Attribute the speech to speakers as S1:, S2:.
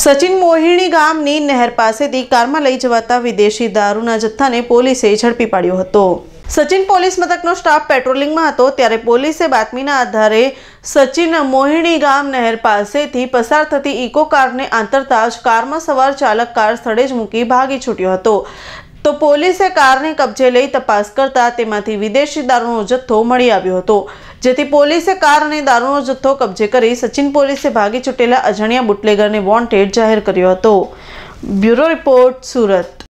S1: સચિન મોહિણી ગામની નહેર પાસેથી કારમાં લઈ જવાતા વિદેશી દારૂના જથ્થાને પોલીસે ઝડપી પાડ્યો હતો સચિન પોલીસ મથકનો સ્ટાફ પેટ્રોલિંગમાં હતો ત્યારે પોલીસે બાતમીના આધારે સચિન મોહિણી ગામ નહેર પાસેથી પસાર થતી ઇકો કારને આંતરતા જ કારમાં સવાર ચાલક કાર સ્થળે જ મૂકી ભાગી છૂટ્યો હતો તો પોલીસે કારને કબજે લઈ તપાસ કરતા તેમાંથી વિદેશી દારૂનો જથ્થો મળી આવ્યો હતો જેથી પોલીસે કાર અને દારૂનો જથ્થો કબજે કરી સચિન પોલીસે ભાગી છૂટેલા અજાણ્યા બુટલેગરને વોન્ટેડ જાહેર કર્યો હતો બ્યુરો રિપોર્ટ સુરત